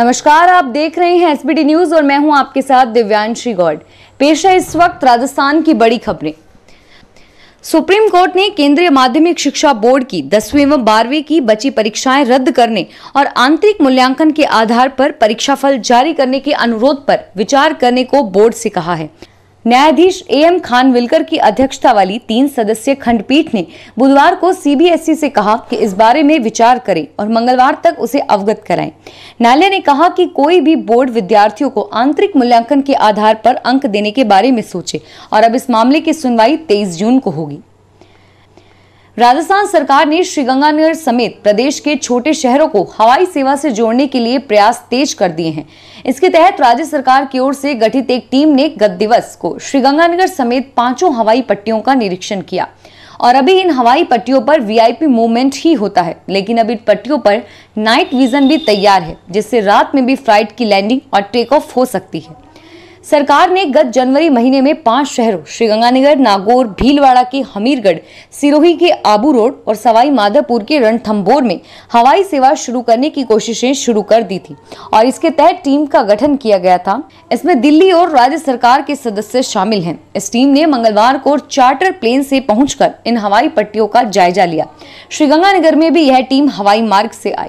नमस्कार आप देख रहे हैं एसबीटी न्यूज और मैं हूं आपके साथ दिव्यांशी गौड पेश है इस वक्त राजस्थान की बड़ी खबरें सुप्रीम कोर्ट ने केंद्रीय माध्यमिक शिक्षा बोर्ड की दसवीं एवं बारहवीं की बची परीक्षाएं रद्द करने और आंतरिक मूल्यांकन के आधार पर परीक्षाफल जारी करने के अनुरोध पर विचार करने को बोर्ड से कहा है न्यायाधीश ए एम खानविलकर की अध्यक्षता वाली तीन सदस्यीय खंडपीठ ने बुधवार को सीबीएसई से कहा कि इस बारे में विचार करें और मंगलवार तक उसे अवगत कराएं। न्यायालय ने कहा कि कोई भी बोर्ड विद्यार्थियों को आंतरिक मूल्यांकन के आधार पर अंक देने के बारे में सोचे और अब इस मामले की सुनवाई तेईस जून को होगी राजस्थान सरकार ने श्रीगंगानगर समेत प्रदेश के छोटे शहरों को हवाई सेवा से जोड़ने के लिए प्रयास तेज कर दिए हैं इसके तहत राज्य सरकार की ओर से गठित एक टीम ने गत दिवस को श्रीगंगानगर समेत पांचों हवाई पट्टियों का निरीक्षण किया और अभी इन हवाई पट्टियों पर वीआईपी मूवमेंट ही होता है लेकिन अब इन पट्टियों पर नाइट विजन भी तैयार है जिससे रात में भी फ्लाइट की लैंडिंग और टेक ऑफ हो सकती है सरकार ने गत जनवरी महीने में पांच शहरों श्रीगंगानगर नागौर भीलवाड़ा के हमीरगढ़ सिरोही के आबू रोड और सवाई माधोपुर के रणथम्बोर में हवाई सेवा शुरू करने की कोशिशें शुरू कर दी थी और इसके तहत टीम का गठन किया गया था इसमें दिल्ली और राज्य सरकार के सदस्य शामिल हैं इस टीम ने मंगलवार को चार्टर प्लेन से पहुंचकर इन हवाई पट्टियों का जायजा लिया श्रीगंगानगर में भी यह टीम हवाई मार्ग से आई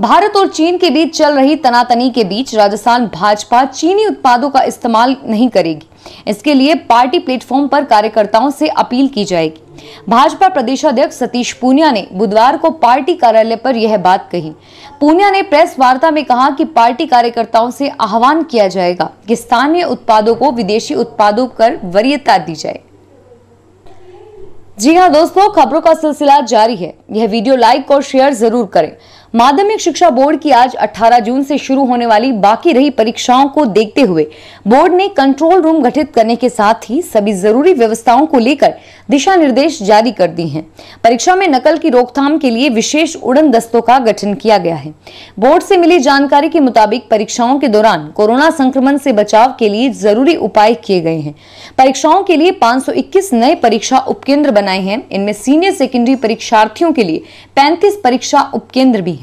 भारत और चीन के बीच चल रही तनातनी के बीच राजस्थान भाजपा चीनी उत्पादों का इस्तेमाल नहीं करेगी इसके लिए पार्टी प्लेटफॉर्म पर कार्यकर्ताओं से अपील की जाएगी भाजपा प्रदेश अध्यक्ष सतीश पूनिया ने बुधवार को पार्टी कार्यालय पर यह बात कही पूनिया ने प्रेस वार्ता में कहा कि पार्टी कार्यकर्ताओं से आह्वान किया जाएगा कि स्थानीय उत्पादों को विदेशी उत्पादों पर वरीयता दी जाए जी हाँ दोस्तों खबरों का सिलसिला जारी है यह वीडियो लाइक और शेयर जरूर करें माध्यमिक शिक्षा बोर्ड की आज 18 जून से शुरू होने वाली बाकी रही परीक्षाओं को देखते हुए बोर्ड ने कंट्रोल रूम गठित करने के साथ ही सभी जरूरी व्यवस्थाओं को लेकर दिशा निर्देश जारी कर दिए हैं परीक्षा में नकल की रोकथाम के लिए विशेष उड़न दस्तों का गठन किया गया है बोर्ड से मिली जानकारी के मुताबिक परीक्षाओं के दौरान कोरोना संक्रमण से बचाव के लिए जरूरी उपाय किए गए हैं परीक्षाओं के लिए पांच नए परीक्षा उपकेंद्र बनाए हैं इनमें सीनियर सेकेंडरी परीक्षार्थियों के लिए पैंतीस परीक्षा उपकेंद्र भी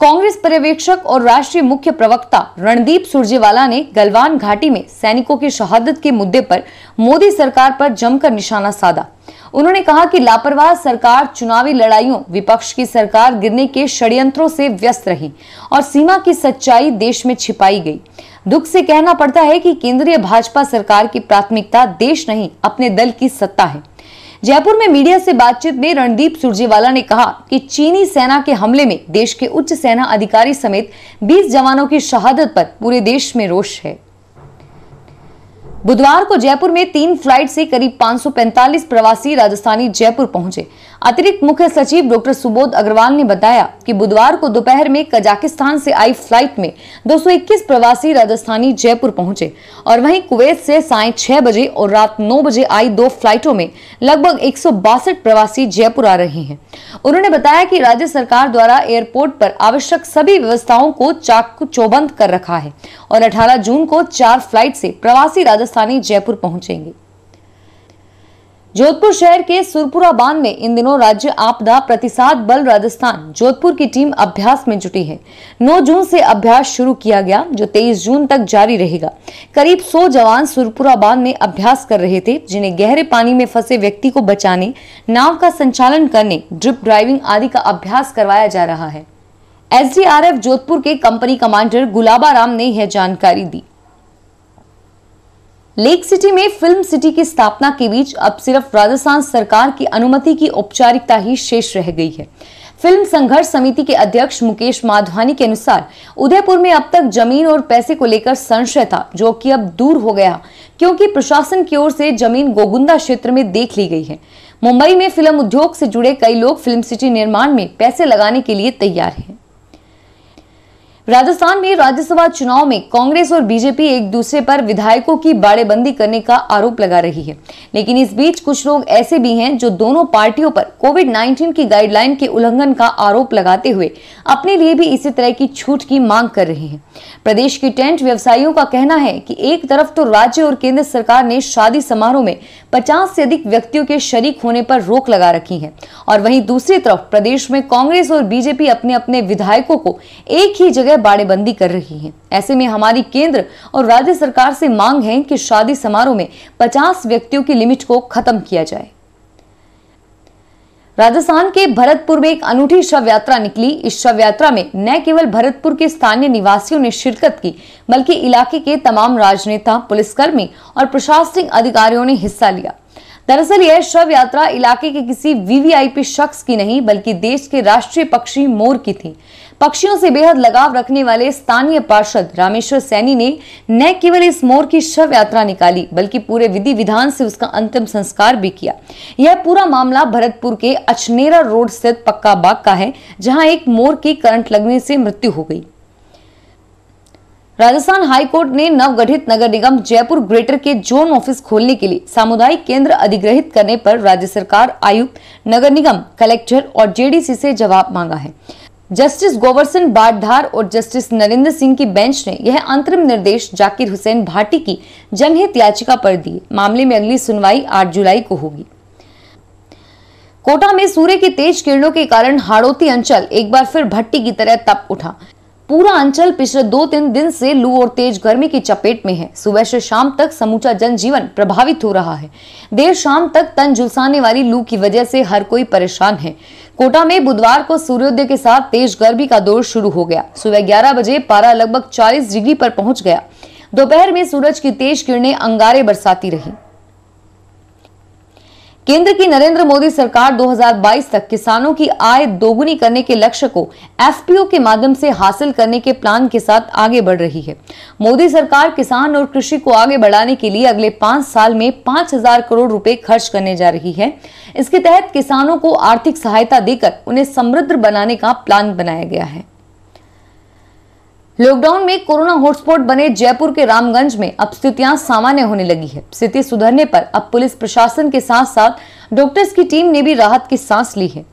कांग्रेस पर्यवेक्षक और राष्ट्रीय मुख्य प्रवक्ता रणदीप सुरजेवाला ने गलवान घाटी में सैनिकों की शहादत के मुद्दे पर मोदी सरकार पर जमकर निशाना साधा उन्होंने कहा कि लापरवाह सरकार चुनावी लड़ाइयों विपक्ष की सरकार गिरने के षड्यंत्रों से व्यस्त रही और सीमा की सच्चाई देश में छिपाई गई दुख से कहना पड़ता है कि केंद्रीय भाजपा सरकार की प्राथमिकता देश नहीं अपने दल की सत्ता है जयपुर में मीडिया से बातचीत में रणदीप सुरजेवाला ने कहा कि चीनी सेना के हमले में देश के उच्च सेना अधिकारी समेत 20 जवानों की शहादत पर पूरे देश में रोष है बुधवार को जयपुर में तीन फ्लाइट से करीब 545 प्रवासी राजस्थानी जयपुर पहुंचे अतिरिक्त मुख्य सचिव डॉक्टर सुबोध अग्रवाल ने बताया कि बुधवार को दोपहर में कजाकिस्तान से आई फ्लाइट में 221 प्रवासी राजस्थानी जयपुर पहुंचे और वहीं कुवैत से साय छह बजे और रात नौ बजे आई दो फ्लाइटों में लगभग एक प्रवासी जयपुर आ रहे हैं उन्होंने बताया की राज्य सरकार द्वारा एयरपोर्ट पर आवश्यक सभी व्यवस्थाओं को चाक चौबंद कर रखा है और अठारह जून को चार फ्लाइट से प्रवासी राजस्थान राजधानी जयपुर पहुंचेंगे जोधपुर शहर के सुरपुरा बांध में इन दिनों राज्य आपदा प्रतिसाद बल राजस्थान जोधपुर की टीम अभ्यास में जुटी है 9 जून से अभ्यास शुरू किया गया जो 23 जून तक जारी रहेगा करीब 100 जवान सुरपुरा बांध में अभ्यास कर रहे थे जिन्हें गहरे पानी में फंसे व्यक्ति को बचाने नाव का संचालन करने ड्रिप ड्राइविंग आदि का अभ्यास करवाया जा रहा है एस जोधपुर के कंपनी कमांडर गुलाबा राम ने यह जानकारी दी लेक सिटी में फिल्म सिटी की स्थापना के बीच अब सिर्फ राजस्थान सरकार की अनुमति की औपचारिकता ही शेष रह गई है फिल्म संघर्ष समिति के अध्यक्ष मुकेश माधवानी के अनुसार उदयपुर में अब तक जमीन और पैसे को लेकर संशय था जो कि अब दूर हो गया क्योंकि प्रशासन की ओर से जमीन गोगुंदा क्षेत्र में देख ली गई है मुंबई में फिल्म उद्योग से जुड़े कई लोग फिल्म सिटी निर्माण में पैसे लगाने के लिए तैयार हैं राजस्थान में राज्यसभा चुनाव में कांग्रेस और बीजेपी एक दूसरे पर विधायकों की बाड़ेबंदी करने का आरोप लगा रही है लेकिन इस बीच कुछ लोग ऐसे भी हैं जो दोनों पार्टियों पर कोविड 19 की गाइडलाइन के उल्लंघन का आरोप लगाते हुए अपने लिए भी इसी तरह की छूट की मांग कर रहे हैं प्रदेश के टेंट व्यवसायियों का कहना है की एक तरफ तो राज्य और केंद्र सरकार ने शादी समारोह में पचास से अधिक व्यक्तियों के शरीक होने पर रोक लगा रखी है और वही दूसरी तरफ प्रदेश में कांग्रेस और बीजेपी अपने अपने विधायकों को एक ही जगह तरह बाड़ेबंदी कर रही है ऐसे में हमारी केंद्र और राज्य सरकार से मांग है कि शादी समारोह में 50 व्यक्तियों की लिमिट को खत्म किया जाए राजस्थान के भरतपुर में एक अनूठी शव यात्रा निकली इस शव यात्रा में न केवल भरतपुर के स्थानीय निवासियों ने शिरकत की बल्कि इलाके के तमाम राजनेता पुलिसकर्मी और प्रशासनिक अधिकारियों ने हिस्सा लिया दरअसल यह शव यात्रा इलाके के किसी वीवीआईपी शख्स की नहीं बल्कि देश के राष्ट्रीय पक्षी मोर की थी पक्षियों से बेहद लगाव रखने वाले स्थानीय पार्षद रामेश्वर सैनी ने न केवल इस मोर की शव यात्रा निकाली बल्कि पूरे विधि विधान से उसका अंतिम संस्कार भी किया यह पूरा मामला भरतपुर के अचनेरा रोड स्थित पक्का बाग का है जहां एक मोर की करंट लगने से मृत्यु हो गई राजस्थान हाईकोर्ट ने नवगठित नगर निगम जयपुर ग्रेटर के जोन ऑफिस खोलने के लिए सामुदायिक केंद्र अधिग्रहित करने पर राज्य सरकार आयुक्त नगर निगम कलेक्टर और जेडीसी से जवाब मांगा है जस्टिस गोवर्सन बाडधार और जस्टिस नरेंद्र सिंह की बेंच ने यह अंतरिम निर्देश जाकिर हुसैन भाटी की जनहित याचिका पर दिए मामले में अगली सुनवाई 8 जुलाई को होगी कोटा में सूर्य की तेज किरणों के कारण हाड़ोती अंचल एक बार फिर भट्टी की तरह तप उठा पूरा अंचल पिछले दो तीन दिन से लू और तेज गर्मी की चपेट में है सुबह से शाम तक समूचा जनजीवन प्रभावित हो रहा है देर शाम तक तन झुलसाने वाली लू की वजह से हर कोई परेशान है कोटा में बुधवार को सूर्योदय के साथ तेज गर्मी का दौर शुरू हो गया सुबह ग्यारह बजे पारा लगभग चालीस डिग्री पर पहुंच गया दोपहर में सूरज की तेज किरणें अंगारे बरसाती रही केंद्र की नरेंद्र मोदी सरकार 2022 तक किसानों की आय दोगुनी करने के लक्ष्य को एफपीओ के माध्यम से हासिल करने के प्लान के साथ आगे बढ़ रही है मोदी सरकार किसान और कृषि को आगे बढ़ाने के लिए अगले पांच साल में पांच हजार करोड़ रुपए खर्च करने जा रही है इसके तहत किसानों को आर्थिक सहायता देकर उन्हें समृद्ध बनाने का प्लान बनाया गया है लॉकडाउन में कोरोना हॉटस्पॉट बने जयपुर के रामगंज में अब स्थितियां सामान्य होने लगी है स्थिति सुधरने पर अब पुलिस प्रशासन के साथ साथ डॉक्टर्स की टीम ने भी राहत की सांस ली है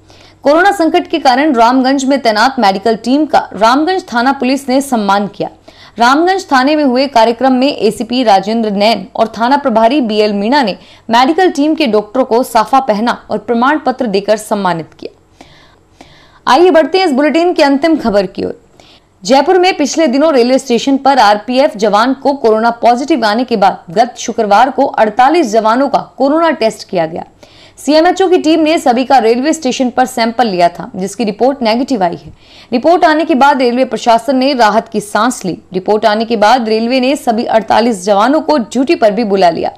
कोरोना संकट के कारण रामगंज में तैनात मेडिकल टीम का रामगंज थाना पुलिस ने सम्मान किया रामगंज थाने में हुए कार्यक्रम में एसीपी राजेंद्र नैन और थाना प्रभारी बीएल मीणा ने मेडिकल टीम के डॉक्टरों को साफा पहना और प्रमाण पत्र देकर सम्मानित किया आइए बढ़ते हैं इस बुलेटिन के अंतिम खबर की ओर जयपुर में पिछले दिनों रेलवे स्टेशन पर आरपीएफ जवान को कोरोना पॉजिटिव आने के बाद गत शुक्रवार को 48 जवानों का कोरोना टेस्ट किया गया सीएमएचओ की टीम ने सभी का रेलवे स्टेशन पर सैंपल लिया था जिसकी रिपोर्ट नेगेटिव आई है रिपोर्ट आने के बाद रेलवे प्रशासन ने राहत की सांस ली रिपोर्ट आने के बाद रेलवे ने सभी 48 जवानों को ड्यूटी पर भी बुला लिया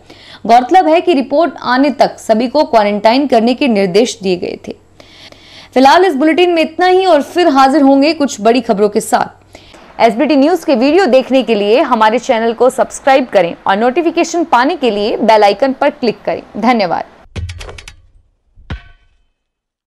गौरतलब है कि रिपोर्ट आने तक सभी को क्वारंटाइन करने के निर्देश दिए गए थे फिलहाल इस बुलेटिन में इतना ही और फिर हाजिर होंगे कुछ बड़ी खबरों के साथ एस न्यूज के वीडियो देखने के लिए हमारे चैनल को सब्सक्राइब करें और नोटिफिकेशन पाने के लिए बेल आइकन पर क्लिक करें धन्यवाद